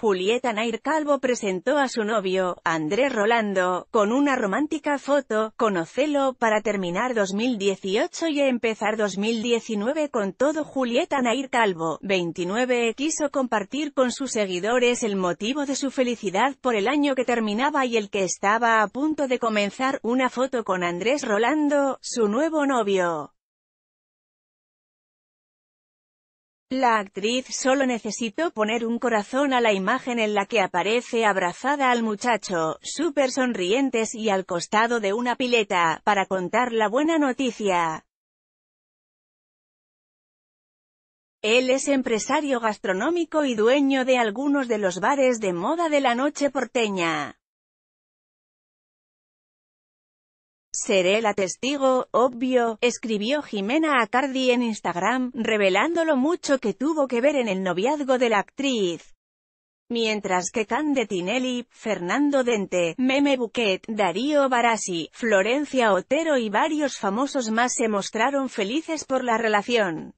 Julieta Nair Calvo presentó a su novio, Andrés Rolando, con una romántica foto, conocelo, para terminar 2018 y empezar 2019 con todo Julieta Nair Calvo, 29, quiso compartir con sus seguidores el motivo de su felicidad por el año que terminaba y el que estaba a punto de comenzar, una foto con Andrés Rolando, su nuevo novio. La actriz solo necesitó poner un corazón a la imagen en la que aparece abrazada al muchacho, súper sonrientes y al costado de una pileta, para contar la buena noticia. Él es empresario gastronómico y dueño de algunos de los bares de moda de la noche porteña. Seré la testigo, obvio, escribió Jimena Acardi en Instagram, revelando lo mucho que tuvo que ver en el noviazgo de la actriz. Mientras que Candetinelli, Tinelli, Fernando Dente, Meme Bouquet, Darío Barassi, Florencia Otero y varios famosos más se mostraron felices por la relación.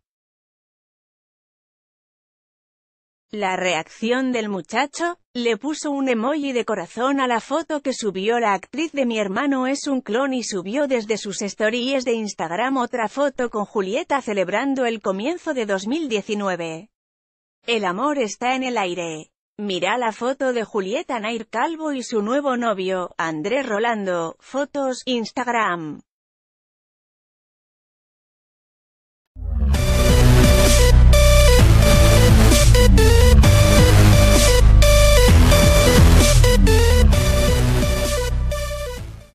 La reacción del muchacho, le puso un emoji de corazón a la foto que subió la actriz de Mi hermano es un clon y subió desde sus stories de Instagram otra foto con Julieta celebrando el comienzo de 2019. El amor está en el aire. Mira la foto de Julieta Nair Calvo y su nuevo novio, Andrés Rolando, fotos, Instagram.